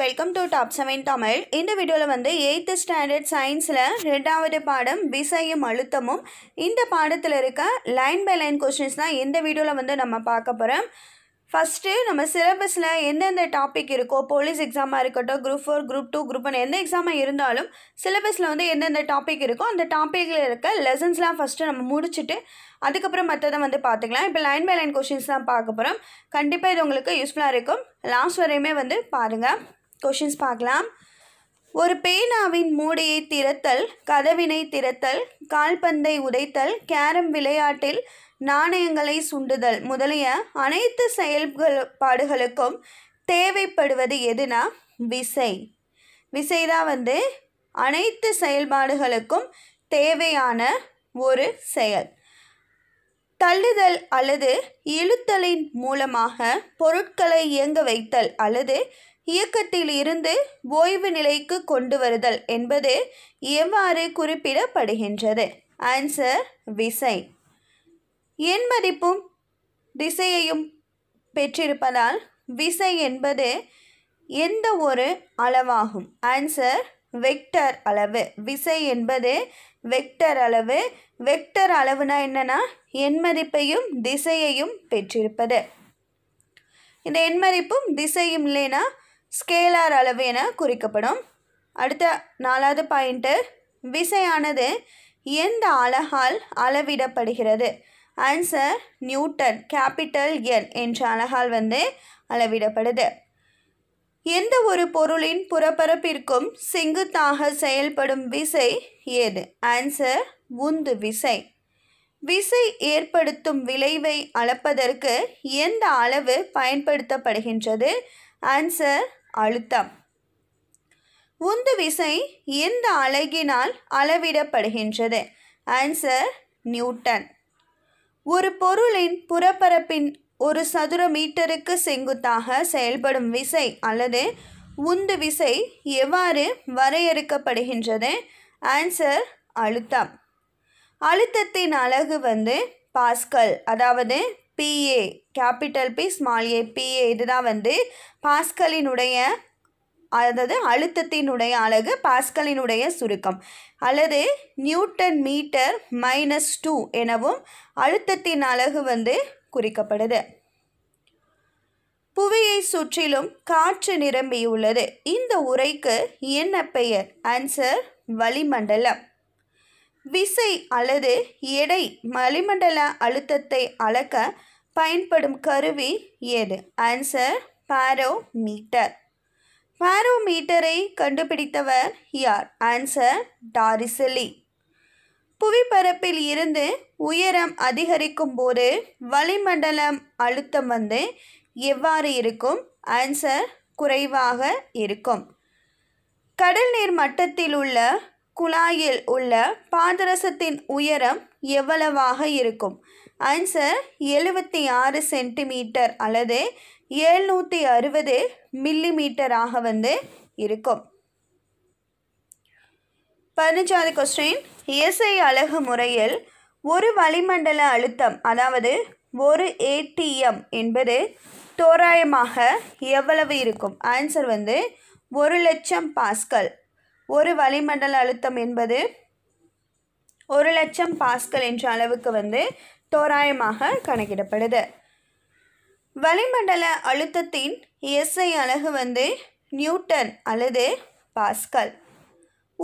welcome to top seven Tamil இந்த வீடியோவில் வந்து எயித்து ஸ்டாண்டர்ட் சயின்ஸில் ரெண்டாவது பாடம் விசையும் அழுத்தமும் இந்த பாடத்தில் இருக்க லைன் பை லைன் கொஷின்ஸ் தான் இந்த வீடியோவில் வந்து நம்ம பார்க்க போகிறோம் ஃபஸ்ட்டு நம்ம சிலபஸில் எந்தெந்த டாபிக் இருக்கோ போலீஸ் எக்ஸாமாக இருக்கட்டும் group four group two group one எந்த எக்ஸாமாக இருந்தாலும் சிலபஸில் வந்து எந்தெந்த டாபிக் இருக்கோ அந்த டாப்பிக்கில் இருக்க லெசன்ஸ்லாம் ஃபஸ்ட்டு நம்ம முடிச்சுட்டு அதுக்கப்புறம் மற்றதை வந்து பார்த்துக்கலாம் இப்போ லைன் பை லைன் கொஷின்ஸ் தான் பார்க்க போகிறோம் கண்டிப்பாக இது உங்களுக்கு யூஸ்ஃபுல்லாக இருக்கும் லாஸ்ட் வரையுமே வந்து பாருங்கள் கொஷின்ஸ் பார்க்கலாம் ஒரு பேனாவின் மூடியை திறத்தல் கதவினை திறத்தல் கால்பந்தை உடைத்தல் கேரம் விளையாட்டில் நாணயங்களை சுண்டுதல் முதலிய அனைத்து செயல்பாடுகளுக்கும் தேவைப்படுவது எதுனா விசை விசை தான் வந்து அனைத்து செயல்பாடுகளுக்கும் தேவையான ஒரு செயல் தள்ளுதல் அல்லது இழுத்தலின் மூலமாக பொருட்களை இயங்க வைத்தல் அல்லது இயக்கத்தில் இருந்து ஓய்வு நிலைக்கு கொண்டு வருதல் என்பது எவ்வாறு குறிப்பிடப்படுகின்றது ஆன்சர் விசை என் மதிப்பும் திசையையும் பெற்றிருப்பதால் விசை என்பது எந்த ஒரு அளவாகும் ஆன்சர் வெக்டர் அளவு விசை என்பது வெக்டர் அளவு வெக்டர் அளவுனா என்னன்னா எண்மதிப்பையும் திசையையும் பெற்றிருப்பது இந்த எண்மதிப்பும் திசையும் இல்லைன்னா ஸ்கேலார் அளவு என குறிக்கப்படும் அடுத்த நாலாவது பாயிண்ட்டு விசையானது எந்த அழகால் அளவிடப்படுகிறது ஆன்சர் நியூட்டன் கேபிட்டல் என் என்ற அழகால் வந்து அளவிடப்படுது எந்த ஒரு பொருளின் புறப்பரப்பிற்கும் செங்குத்தாக செயல்படும் விசை ஏது ஆன்சர் உந்து விசை விசை ஏற்படுத்தும் விளைவை அளப்பதற்கு எந்த அளவு பயன்படுத்தப்படுகின்றது ஆன்சர் அழுத்தம் உந்து விசை எந்த அழகினால் அளவிடப்படுகின்றது ஆன்சர் நியூட்டன் ஒரு பொருளின் புறப்பரப்பின் ஒரு சதுர மீட்டருக்கு செங்குத்தாக செயல்படும் விசை அல்லது உந்து விசை எவ்வாறு வரையறுக்கப்படுகின்றது ஆன்சர் அழுத்தம் அழுத்தத்தின் அழகு வந்து பாஸ்கல் அதாவது PA capital P small A PA இதுதான் வந்து பாஸ்கலினுடைய அதாவது அழுத்தத்தினுடைய அழகு பாஸ்கலினுடைய சுருக்கம் அல்லது நியூட்டன் மீட்டர் மைனஸ் டூ எனவும் அழுத்தத்தின் அழகு வந்து குறிக்கப்படுது புவியை சுற்றிலும் காற்று நிரம்பியுள்ளது இந்த உரைக்கு என்ன பெயர் ஆன்சர் வளிமண்டலம் விசை அல்லது எடை வளிமண்டல அழுத்தத்தை அளக்க பயன்படும் கருவி எது ஆன்சர் பாரோமீட்டர் பாரோமீட்டரை கண்டுபிடித்தவர் யார் ஆன்சர் டாரிசலி புவிப்பரப்பில் இருந்து உயரம் அதிகரிக்கும் போது வளிமண்டலம் அழுத்தம் வந்து எவ்வாறு இருக்கும் ஆன்சர் குறைவாக இருக்கும் கடல் நீர் மட்டத்தில் உள்ள குழாயில் உள்ள பாதரசத்தின் உயரம் எவ்வளவாக இருக்கும் ஆன்சர் எழுபத்தி ஆறு சென்டிமீட்டர் அல்லது ஏழ்நூற்றி அறுபது மில்லி மீட்டராக வந்து இருக்கும் பதினஞ்சாவது கொஸ்டின் இயற்கை அழகு முறையில் ஒரு வளிமண்டல அழுத்தம் அதாவது ஒரு ஏடிஎம் என்பது தோராயமாக எவ்வளவு இருக்கும் ஆன்சர் வந்து ஒரு லட்சம் பாஸ்கல் ஒரு வளிமண்டல அழுத்தம் என்பது ஒரு லட்சம் பாஸ்கல் என்ற அளவுக்கு வந்து தோராயமாக கணக்கிடப்படுது வளிமண்டல அழுத்தத்தின் எஸ்ஐ அலகு வந்து நியூட்டன் அல்லது பாஸ்கல்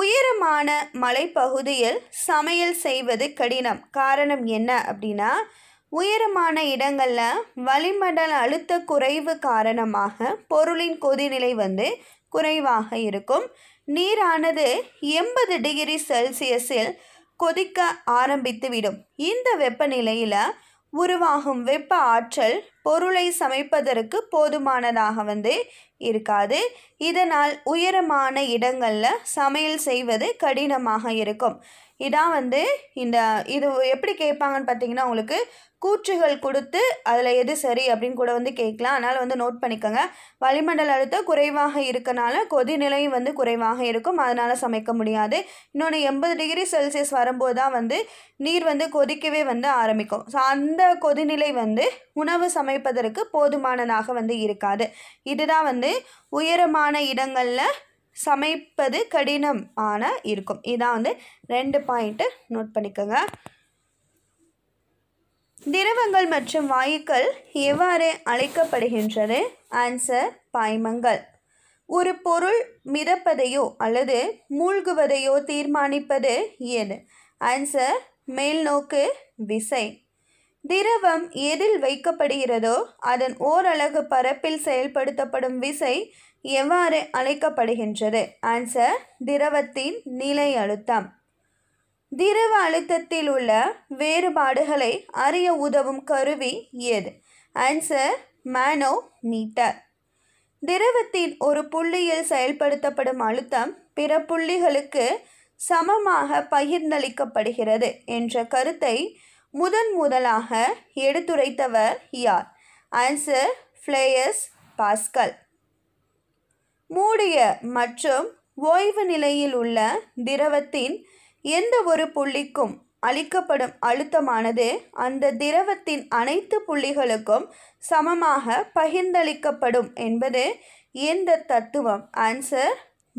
உயரமான மலைப்பகுதியில் சமையல் செய்வது கடினம் காரணம் என்ன அப்படின்னா உயரமான இடங்களில் வளிமண்டல அழுத்த குறைவு காரணமாக பொருளின் கொதிநிலை வந்து குறைவாக இருக்கும் நீரானது எண்பது டிகிரி செல்சியஸில் கொதிக்க ஆரம்பித்துவிடும் இந்த வெப்பநிலையில் உருவாகும் வெப்ப ஆற்றல் பொருளை சமைப்பதற்கு போதுமானதாக வந்து இருக்காது இதனால் உயரமான இடங்களில் சமையல் செய்வது கடினமாக இருக்கும் இதான் வந்து இந்த இது எப்படி கேட்பாங்கன்னு பார்த்தீங்கன்னா உங்களுக்கு கூற்றுகள் கொடுத்து அதில் எது சரி அப்படின்னு கூட வந்து கேட்கலாம் அதனால் வந்து நோட் பண்ணிக்கோங்க வளிமண்டல அழுத்தம் குறைவாக இருக்கனால கொதிநிலையும் வந்து குறைவாக இருக்கும் அதனால் சமைக்க முடியாது இன்னொன்று எண்பது டிகிரி செல்சியஸ் வரும்போது தான் வந்து நீர் வந்து கொதிக்கவே வந்து ஆரம்பிக்கும் ஸோ அந்த கொதிநிலை வந்து உணவு சமைப்பதற்கு போதுமானதாக வந்து இருக்காது இதுதான் வந்து உயரமான இடங்களில் சமைப்பது கடினம் ஆன இருக்கும் இதான் வந்து ரெண்டு பாயிண்ட்டு நோட் பண்ணிக்கோங்க திரவங்கள் மற்றும் வாயுக்கள் எவ்வாறு அழைக்கப்படுகின்றது ஆன்சர் பாய்மங்கள் ஒரு பொருள் மிதப்பதையோ அல்லது மூழ்குவதையோ தீர்மானிப்பது எது ஆன்சர் மேல்நோக்கு விசை திரவம் எதில் வைக்கப்படுகிறதோ அதன் ஓரலகு பரப்பில் செயல்படுத்தப்படும் விசை எவ்வாறு அழைக்கப்படுகின்றது ஆன்சர் திரவத்தின் நிலை அழுத்தம் திரவ அழுத்தத்தில் உள்ள வேறுபாடுகளை அறிய உதவும் கருவி எது ஆன்சர் மேனோ மீட்டர் திரவத்தின் ஒரு புள்ளியில் செயல்படுத்தப்படும் அழுத்தம் பிற புள்ளிகளுக்கு சமமாக பகிர்ந்தளிக்கப்படுகிறது என்ற கருத்தை முதன் முதலாக எடுத்துரைத்தவர் யார் ஆன்சர் ஃப்ளேயஸ் பாஸ்கல் மூடிய மற்றும் ஓய்வு நிலையில் உள்ள திரவத்தின் எந்த ஒரு புள்ளிக்கும் அளிக்கப்படும் அழுத்தமானது அந்த திரவத்தின் அனைத்து புள்ளிகளுக்கும் சமமாக பகிர்ந்தளிக்கப்படும் என்பது எந்த தத்துவம் ஆன்சர்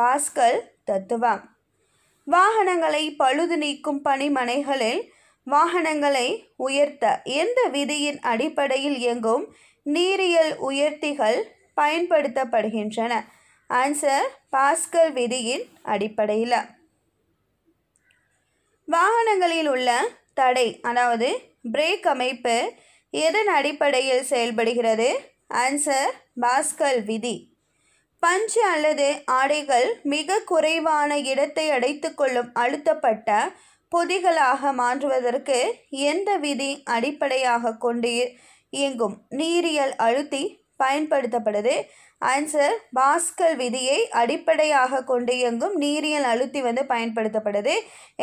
பாஸ்கல் தத்துவம் வாகனங்களை பழுது நீக்கும் பணிமனைகளில் வாகனங்களை உயர்த்த எந்த விதியின் அடிப்படையில் இயங்கும் நீரியல் உயர்த்திகள் பயன்படுத்தப்படுகின்றன ஆன்சர் பாஸ்கல் விதியின் அடிப்படையில் வாகனங்களில் உள்ள தடை அதாவது பிரேக் அமைப்பு எதன் அடிப்படையில் செயல்படுகிறது ஆன்சர் பாஸ்கல் விதி பஞ்சு அல்லது ஆடைகள் மிக குறைவான இடத்தை அடைத்து கொள்ளும் அழுத்தப்பட்ட பொதிகளாக மாற்றுவதற்கு எந்த விதி அடிப்படையாக கொண்டு இயங்கும் நீரியல் அழுத்தி பயன்படுத்தப்படுது ஆன்சர் பாஸ்கல் விதியை அடிப்படையாக கொண்டு இயங்கும் நீரியல் அழுத்தி வந்து பயன்படுத்தப்படுது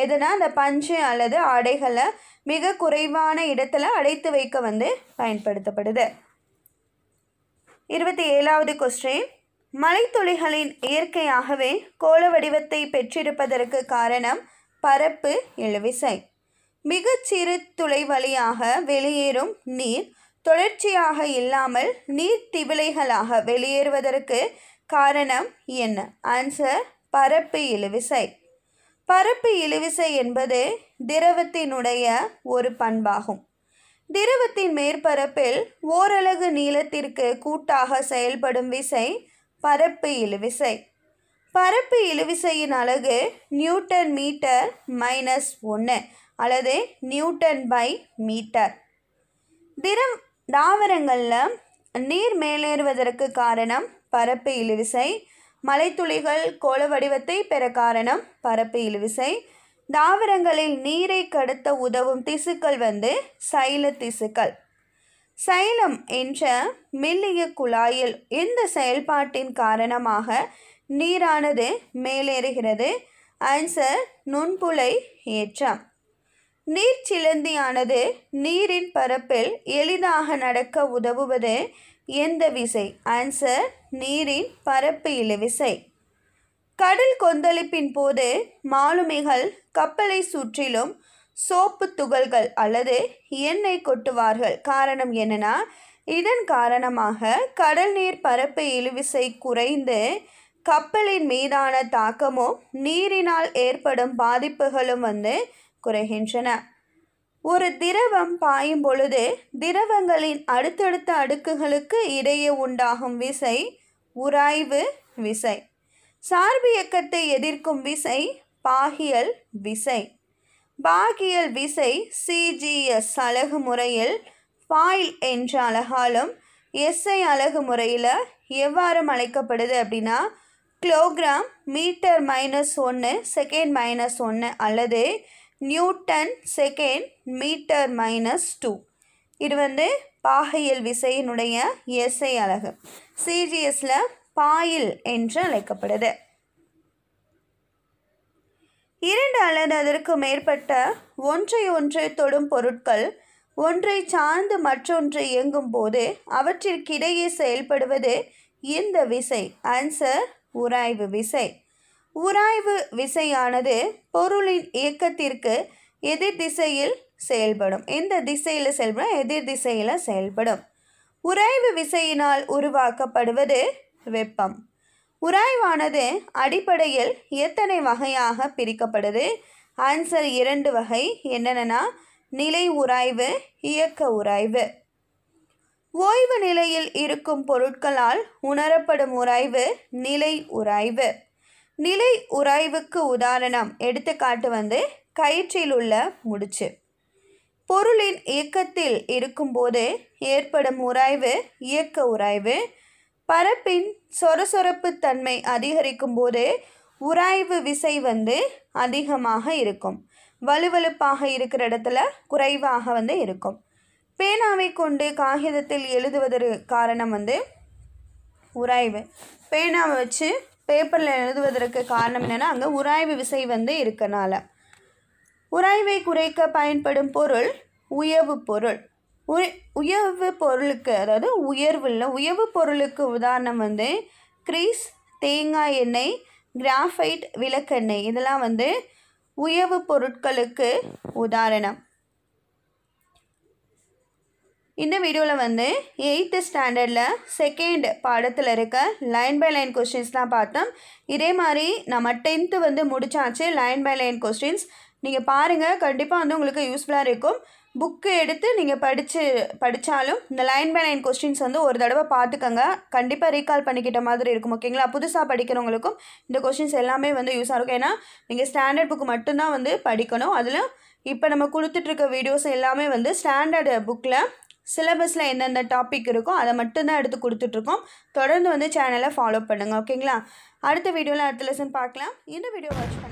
எதுனா அந்த பஞ்சு அல்லது ஆடைகளை மிக குறைவான இடத்துல அடைத்து வைக்க வந்து பயன்படுத்தப்படுது இருபத்தி ஏழாவது கொஸ்டின் மலைத்துளிகளின் இயற்கையாகவே கோள வடிவத்தை பெற்றிருப்பதற்கு காரணம் பரப்பு இழுவிசை மிகச்சிறு துளை வழியாக வெளியேறும் நீர் தொடர்ச்சியாக இல்லாமல் நீர் திவிலைகளாக வெளியேறுவதற்கு காரணம் என்ன ஆன்சர் பரப்பு இழுவிசை பரப்பு இழுவிசை என்பது திரவத்தினுடைய ஒரு பண்பாகும் திரவத்தின் மேற்பரப்பில் ஓரலகு நீளத்திற்கு கூட்டாக செயல்படும் விசை பரப்பு இழுவிசை பரப்பு இழுவிசையின் அலகு நியூட்டன் மீட்டர் மைனஸ் ஒன்று அல்லது நியூட்டன் பை மீட்டர் திரம் தாவரங்களில் நீர் மேலேறுவதற்கு காரணம் பரப்பு இழுவிசை மலைத்துளிகள் கோள வடிவத்தை பெற காரணம் பரப்பு இழுவிசை தாவரங்களில் நீரை கடத்த உதவும் திசுக்கள் வந்து சைல திசுக்கள் சைலம் என்ற மெல்லிய குழாயில் இந்த செயல்பாட்டின் காரணமாக நீரானது மேலேறுகிறது ஆன்சர் நுண்புலை ஏற்றம் நீர்ச்சிலந்தியானது நீரின் பரப்பில் எளிதாக நடக்க உதவுவது எந்த விசை ஆன்சர் நீரின் பரப்பு இழுவிசை கடல் கொந்தளிப்பின் போது மாலுமிகள் கப்பலை சுற்றிலும் சோப்பு துகள்கள் அல்லது எண்ணெய் கொட்டுவார்கள் காரணம் என்னென்னா இதன் காரணமாக கடல் நீர் பரப்பு இழுவிசை குறைந்து கப்பலின் மீதான தாக்கமும் நீரினால் ஏற்படும் பாதிப்புகளும் வந்து குறைகின்றன ஒரு திரவம் பாயும் பொழுது திரவங்களின் அடுத்தடுத்த அடுக்குகளுக்கு இடையே உண்டாகும் விசை உராய்வு விசை சார்பு இயக்கத்தை எதிர்க்கும் விசை பாகியல் விசை பாகியல் விசை சிஜிஎஸ் அழகு முறையில் ஃபாயில் என்ற அழகாலும் எஸ்ஐ அழகு முறையில் எவ்வாறு அழைக்கப்படுது அப்படின்னா கிலோகிராம் மீட்டர் மைனஸ் ஒன்று செகண்ட் மைனஸ் ஒன்று அல்லது newton second metre minus two இது வந்து பாகையில் விசையினுடைய எஸ்ஐ அலகு சீரியஸில் பாயில் என்று அழைக்கப்படுது இரண்டு அல்லது அதற்கு மேற்பட்ட ஒன்றை ஒன்று தொடும் பொருட்கள் ஒன்றை சார்ந்து மற்றொன்று இயங்கும் போது அவற்றிற்கிடையே செயல்படுவது இந்த விசை ஆன்சர் உராய்வு விசை உராய்வு விசையானது பொருளின் இயக்கத்திற்கு எதிர் திசையில் செயல்படும் எந்த திசையில் செயல்படும் எதிர் திசையில் செயல்படும் உராய்வு விசையினால் உருவாக்கப்படுவது வெப்பம் உராய்வானது அடிப்படையில் எத்தனை வகையாக பிரிக்கப்படுது ஆன்சர் இரண்டு வகை என்னென்னா நிலை உராய்வு இயக்க உராய்வு ஓய்வு நிலையில் இருக்கும் பொருட்களால் உணரப்படும் உராய்வு நிலை உராய்வு நிலை உராய்வுக்கு உதாரணம் எடுத்துக்காட்டு வந்து கயிற்றில் உள்ள முடிச்சு பொருளின் இயக்கத்தில் இருக்கும்போது ஏற்படும் உராய்வு இயக்க உராய்வு பரப்பின் சொரசொரப்பு தன்மை அதிகரிக்கும் போது உராய்வு விசை வந்து அதிகமாக இருக்கும் வலுவலுப்பாக இருக்கிற இடத்துல குறைவாக வந்து இருக்கும் பேனாவை கொண்டு காகிதத்தில் எழுதுவதற்கு காரணம் வந்து உராய்வு பேனாவை வச்சு பேப்பரில் எழுதுவதற்கு காரணம் என்னென்னா அங்கே உராய்வு விசை வந்து இருக்கனால உராய்வை குறைக்க பயன்படும் பொருள் உயவு பொருள் உரி உயவு பொருளுக்கு அதாவது உயர்வு இல்லை உயவு பொருளுக்கு உதாரணம் வந்து கிரீஸ் தேங்காய் எண்ணெய் கிராஃபைட் விளக்கெண்ணெய் இதெல்லாம் வந்து உயவு பொருட்களுக்கு உதாரணம் இந்த வீடியோவில் வந்து எயித்து ஸ்டாண்டர்டில் செகண்ட் பாடத்தில் இருக்க லைன் பை லைன் கொஸ்டின்ஸ் தான் பார்த்தோம் இதே மாதிரி நம்ம டென்த்து வந்து முடித்தாச்சு லைன் பை லைன் கொஸ்டின்ஸ் நீங்கள் பாருங்கள் கண்டிப்பாக வந்து உங்களுக்கு யூஸ்ஃபுல்லாக இருக்கும் புக்கு எடுத்து நீங்கள் படித்து படித்தாலும் இந்த லைன் பை லைன் கொஸ்டின்ஸ் வந்து ஒரு தடவை பார்த்துக்கோங்க கண்டிப்பாக ரீகால் பண்ணிக்கிட்ட மாதிரி இருக்கும் ஓகேங்களா புதுசாக படிக்கிறவங்களுக்கும் இந்த கொஸ்டின்ஸ் எல்லாமே வந்து யூஸாக இருக்கும் ஏன்னா நீங்கள் ஸ்டாண்டர்ட் புக்கு மட்டும்தான் வந்து படிக்கணும் அதில் இப்போ நம்ம கொடுத்துட்ருக்க வீடியோஸ் எல்லாமே வந்து ஸ்டாண்டர்டு புக்கில் சிலபஸில் எந்தெந்த டாபிக் இருக்கோ அதை மட்டும்தான் எடுத்து கொடுத்துட்ருக்கோம் தொடர்ந்து வந்து சேனலை ஃபாலோ பண்ணுங்கள் ஓகேங்களா அடுத்த வீடியோவில் அடுத்த லெசன் பார்க்கலாம் இந்த வீடியோ வாட்ச்